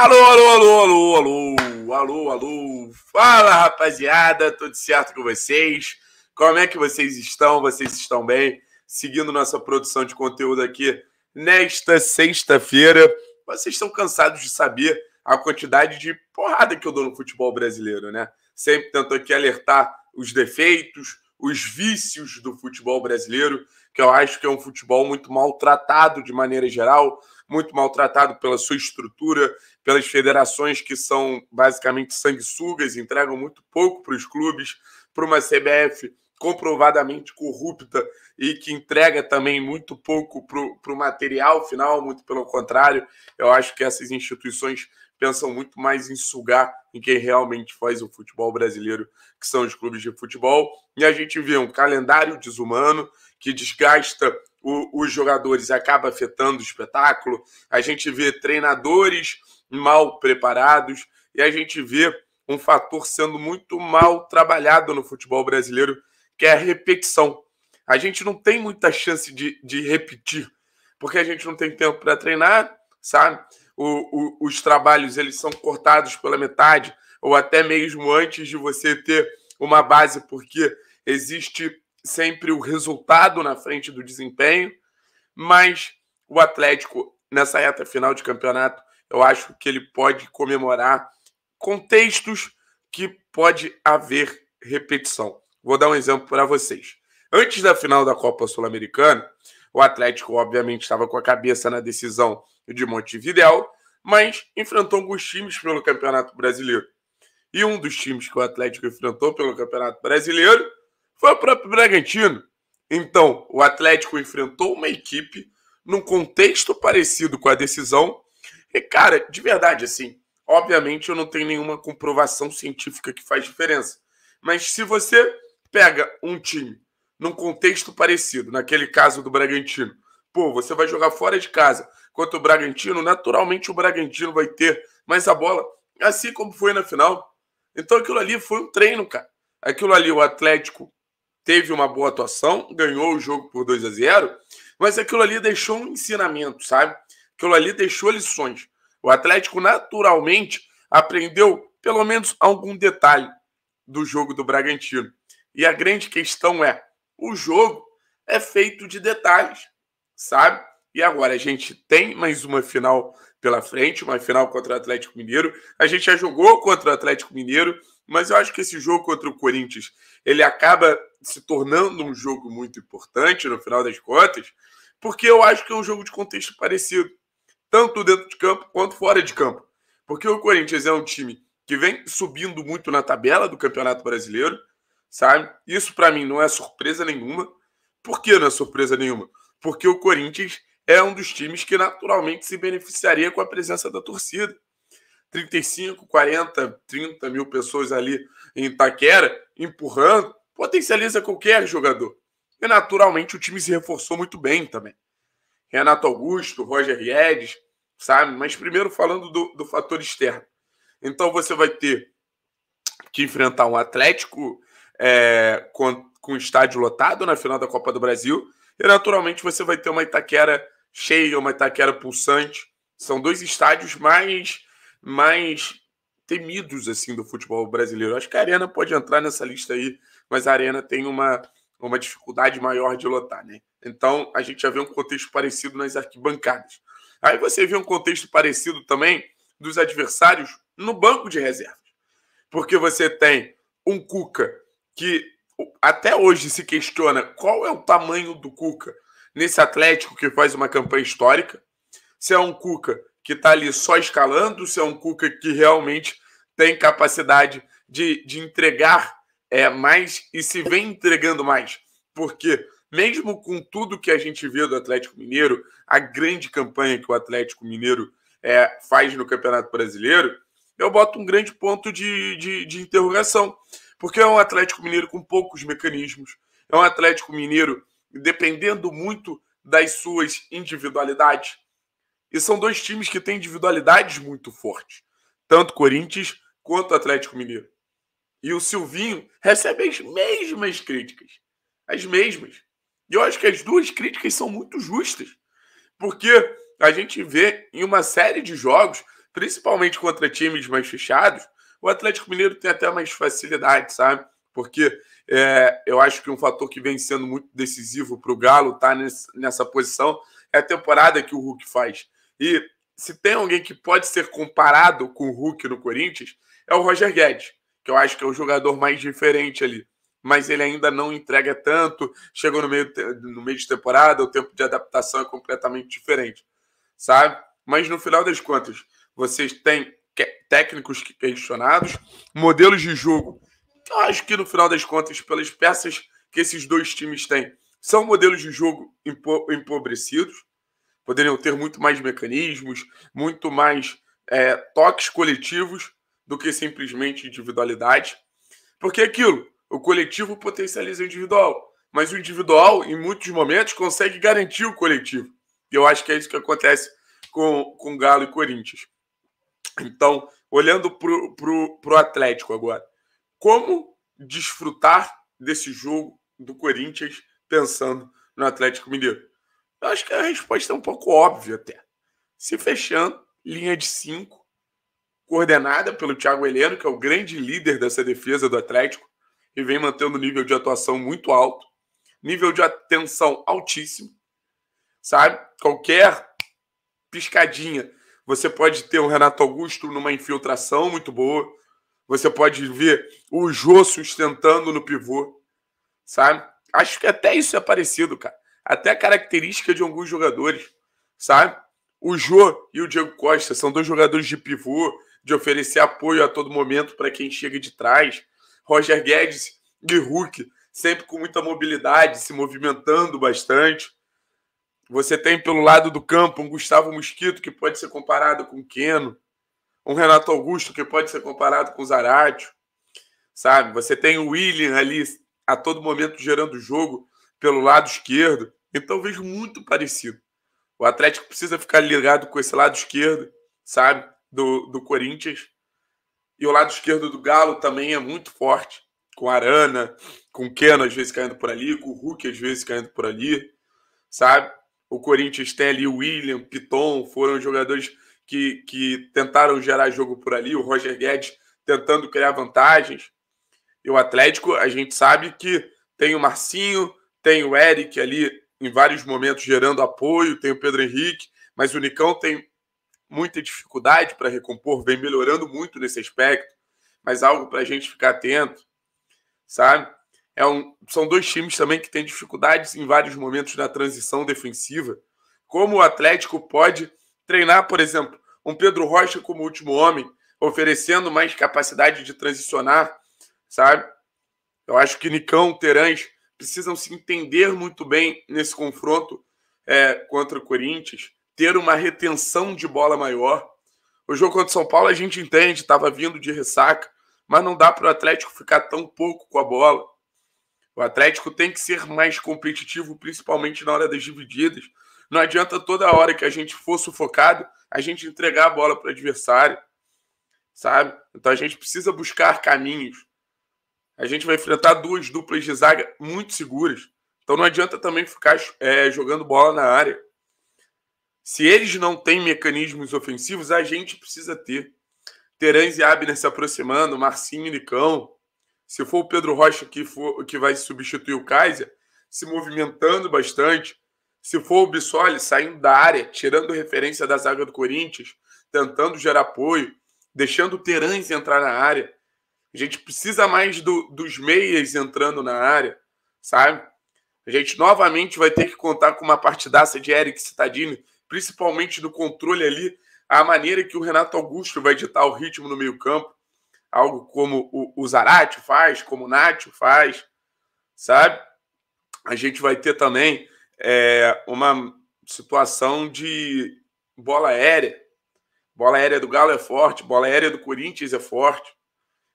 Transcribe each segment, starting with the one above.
Alô, alô, alô, alô, alô, alô, alô. Fala, rapaziada, tudo certo com vocês? Como é que vocês estão? Vocês estão bem? Seguindo nossa produção de conteúdo aqui nesta sexta-feira. Vocês estão cansados de saber a quantidade de porrada que eu dou no futebol brasileiro, né? Sempre tento aqui alertar os defeitos, os vícios do futebol brasileiro, que eu acho que é um futebol muito maltratado de maneira geral muito maltratado pela sua estrutura, pelas federações que são basicamente sanguessugas, entregam muito pouco para os clubes, para uma CBF comprovadamente corrupta e que entrega também muito pouco para o material final, muito pelo contrário. Eu acho que essas instituições pensam muito mais em sugar em quem realmente faz o futebol brasileiro, que são os clubes de futebol. E a gente vê um calendário desumano que desgasta o, os jogadores acaba afetando o espetáculo. A gente vê treinadores mal preparados e a gente vê um fator sendo muito mal trabalhado no futebol brasileiro, que é a repetição. A gente não tem muita chance de, de repetir, porque a gente não tem tempo para treinar, sabe? O, o, os trabalhos eles são cortados pela metade, ou até mesmo antes de você ter uma base, porque existe sempre o resultado na frente do desempenho, mas o Atlético, nessa reta final de campeonato, eu acho que ele pode comemorar contextos que pode haver repetição. Vou dar um exemplo para vocês. Antes da final da Copa Sul-Americana, o Atlético, obviamente, estava com a cabeça na decisão de Montevidéu, mas enfrentou alguns times pelo Campeonato Brasileiro. E um dos times que o Atlético enfrentou pelo Campeonato Brasileiro foi o próprio Bragantino. Então, o Atlético enfrentou uma equipe num contexto parecido com a decisão. E, cara, de verdade, assim, obviamente eu não tenho nenhuma comprovação científica que faz diferença. Mas se você pega um time num contexto parecido, naquele caso do Bragantino, pô, você vai jogar fora de casa contra o Bragantino, naturalmente o Bragantino vai ter mais a bola, assim como foi na final. Então aquilo ali foi um treino, cara. Aquilo ali, o Atlético teve uma boa atuação, ganhou o jogo por 2 a 0, mas aquilo ali deixou um ensinamento, sabe? Aquilo ali deixou lições. O Atlético naturalmente aprendeu pelo menos algum detalhe do jogo do Bragantino. E a grande questão é, o jogo é feito de detalhes, sabe? E agora a gente tem mais uma final pela frente, uma final contra o Atlético Mineiro. A gente já jogou contra o Atlético Mineiro, mas eu acho que esse jogo contra o Corinthians, ele acaba se tornando um jogo muito importante no final das contas, porque eu acho que é um jogo de contexto parecido, tanto dentro de campo quanto fora de campo. Porque o Corinthians é um time que vem subindo muito na tabela do Campeonato Brasileiro, sabe? Isso para mim não é surpresa nenhuma. Por que não é surpresa nenhuma? Porque o Corinthians é um dos times que naturalmente se beneficiaria com a presença da torcida. 35, 40, 30 mil pessoas ali em Itaquera empurrando, potencializa qualquer é jogador. E naturalmente o time se reforçou muito bem também. Renato Augusto, Roger Riedes, sabe? Mas primeiro falando do, do fator externo. Então você vai ter que enfrentar um Atlético é, com, com estádio lotado na final da Copa do Brasil. E naturalmente você vai ter uma Itaquera cheia, uma Itaquera pulsante. São dois estádios mais, mais temidos assim do futebol brasileiro. Acho que a Arena pode entrar nessa lista aí mas a arena tem uma, uma dificuldade maior de lotar, né? Então a gente já vê um contexto parecido nas arquibancadas. Aí você vê um contexto parecido também dos adversários no banco de reservas. Porque você tem um Cuca que até hoje se questiona qual é o tamanho do Cuca nesse Atlético que faz uma campanha histórica. Se é um Cuca que está ali só escalando, se é um Cuca que realmente tem capacidade de, de entregar é, mais e se vem entregando mais. Porque, mesmo com tudo que a gente vê do Atlético Mineiro, a grande campanha que o Atlético Mineiro é, faz no Campeonato Brasileiro, eu boto um grande ponto de, de, de interrogação. Porque é um Atlético Mineiro com poucos mecanismos, é um Atlético Mineiro dependendo muito das suas individualidades. E são dois times que têm individualidades muito fortes, tanto Corinthians quanto Atlético Mineiro e o Silvinho recebem as mesmas críticas. As mesmas. E eu acho que as duas críticas são muito justas. Porque a gente vê em uma série de jogos, principalmente contra times mais fechados, o Atlético Mineiro tem até mais facilidade, sabe? Porque é, eu acho que um fator que vem sendo muito decisivo para o Galo estar tá nessa posição é a temporada que o Hulk faz. E se tem alguém que pode ser comparado com o Hulk no Corinthians, é o Roger Guedes que eu acho que é o jogador mais diferente ali. Mas ele ainda não entrega tanto, chegou no meio, no meio de temporada, o tempo de adaptação é completamente diferente, sabe? Mas no final das contas, vocês têm técnicos questionados, modelos de jogo. Eu acho que no final das contas, pelas peças que esses dois times têm, são modelos de jogo empobrecidos, poderiam ter muito mais mecanismos, muito mais é, toques coletivos do que simplesmente individualidade. Porque é aquilo, o coletivo potencializa o individual, mas o individual, em muitos momentos, consegue garantir o coletivo. E eu acho que é isso que acontece com, com Galo e Corinthians. Então, olhando para o Atlético agora, como desfrutar desse jogo do Corinthians pensando no Atlético Mineiro? Eu acho que a resposta é um pouco óbvia até. Se fechando, linha de cinco coordenada pelo Thiago Heleno, que é o grande líder dessa defesa do Atlético, e vem mantendo um nível de atuação muito alto, nível de atenção altíssimo, sabe? Qualquer piscadinha, você pode ter o Renato Augusto numa infiltração muito boa, você pode ver o Jô sustentando no pivô, sabe? Acho que até isso é parecido, cara. Até a característica de alguns jogadores, sabe? O Jô e o Diego Costa são dois jogadores de pivô, de oferecer apoio a todo momento para quem chega de trás. Roger Guedes e Hulk, sempre com muita mobilidade, se movimentando bastante. Você tem pelo lado do campo um Gustavo Mosquito, que pode ser comparado com Keno, um Renato Augusto, que pode ser comparado com Zaratio, sabe? Você tem o William ali a todo momento gerando jogo pelo lado esquerdo. Então vejo muito parecido. O Atlético precisa ficar ligado com esse lado esquerdo, sabe? do, do Corinthians. E o lado esquerdo do Galo também é muito forte, com Arana, com Keno às vezes caindo por ali, com o Hulk às vezes caindo por ali, sabe? O Corinthians tem ali o William, Piton, foram jogadores que, que tentaram gerar jogo por ali, o Roger Guedes tentando criar vantagens. E o Atlético, a gente sabe que tem o Marcinho, tem o Eric ali em vários momentos gerando apoio, tem o Pedro Henrique, mas o Nicão tem muita dificuldade para recompor, vem melhorando muito nesse aspecto, mas algo para a gente ficar atento, sabe? É um, são dois times também que têm dificuldades em vários momentos na transição defensiva. Como o Atlético pode treinar, por exemplo, um Pedro Rocha como último homem, oferecendo mais capacidade de transicionar, sabe? Eu acho que Nicão, Terãs precisam se entender muito bem nesse confronto é, contra o Corinthians ter uma retenção de bola maior. O jogo contra o São Paulo a gente entende, estava vindo de ressaca, mas não dá para o Atlético ficar tão pouco com a bola. O Atlético tem que ser mais competitivo, principalmente na hora das divididas. Não adianta toda hora que a gente for sufocado, a gente entregar a bola para o adversário, sabe? Então a gente precisa buscar caminhos. A gente vai enfrentar duas duplas de zaga muito seguras. Então não adianta também ficar é, jogando bola na área. Se eles não têm mecanismos ofensivos, a gente precisa ter. Terãs e Abner se aproximando, Marcinho e Nicão. Se for o Pedro Rocha que, for, que vai substituir o Kaiser, se movimentando bastante. Se for o Bissoli saindo da área, tirando referência da zaga do Corinthians, tentando gerar apoio, deixando o Terãs entrar na área. A gente precisa mais do, dos meias entrando na área, sabe? A gente novamente vai ter que contar com uma partidaça de Eric Citadini principalmente do controle ali, a maneira que o Renato Augusto vai ditar o ritmo no meio-campo, algo como o, o Zarate faz, como o Nacho faz, sabe? A gente vai ter também é, uma situação de bola aérea. Bola aérea do Galo é forte, bola aérea do Corinthians é forte.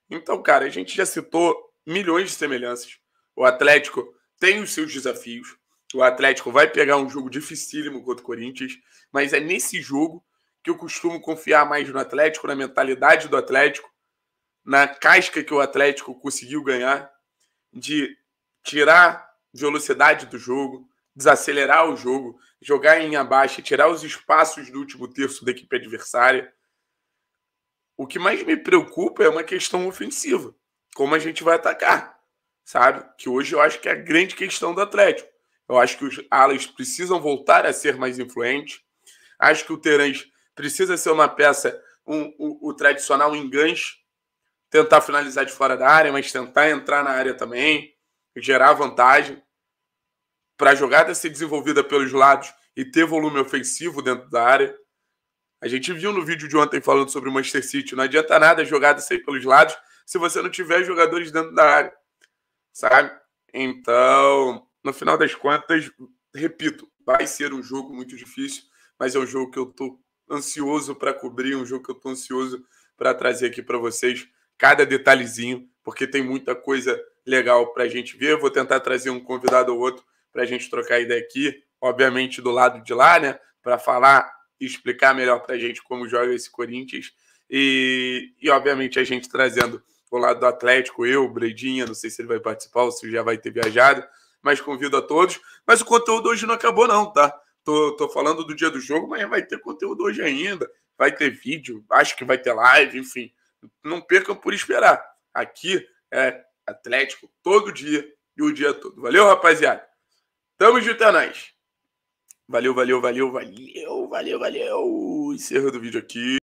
Então, cara, a gente já citou milhões de semelhanças. O Atlético tem os seus desafios, que o Atlético vai pegar um jogo dificílimo contra o Corinthians, mas é nesse jogo que eu costumo confiar mais no Atlético, na mentalidade do Atlético, na casca que o Atlético conseguiu ganhar de tirar velocidade do jogo, desacelerar o jogo, jogar em abaixo, tirar os espaços do último terço da equipe adversária. O que mais me preocupa é uma questão ofensiva, como a gente vai atacar, sabe? Que hoje eu acho que é a grande questão do Atlético. Eu acho que os alas precisam voltar a ser mais influentes. Acho que o Terãs precisa ser uma peça, um, o, o tradicional enganche, tentar finalizar de fora da área, mas tentar entrar na área também, gerar vantagem para a jogada ser desenvolvida pelos lados e ter volume ofensivo dentro da área. A gente viu no vídeo de ontem falando sobre o Manchester City, não adianta nada a jogada sair pelos lados se você não tiver jogadores dentro da área, sabe? Então, no final das contas, repito, vai ser um jogo muito difícil, mas é um jogo que eu estou ansioso para cobrir, um jogo que eu estou ansioso para trazer aqui para vocês cada detalhezinho, porque tem muita coisa legal para a gente ver. Eu vou tentar trazer um convidado ou outro para a gente trocar ideia aqui, obviamente do lado de lá, né, para falar e explicar melhor para a gente como joga esse Corinthians e, e obviamente a gente trazendo o lado do Atlético, eu, Bredinha, não sei se ele vai participar ou se já vai ter viajado, mas convido a todos. Mas o conteúdo hoje não acabou, não, tá? Tô, tô falando do dia do jogo, mas vai ter conteúdo hoje ainda. Vai ter vídeo, acho que vai ter live, enfim. Não percam por esperar. Aqui é Atlético todo dia e o dia todo. Valeu, rapaziada. Tamo junto a é nós. Valeu, valeu, valeu, valeu, valeu, valeu. encerro o vídeo aqui.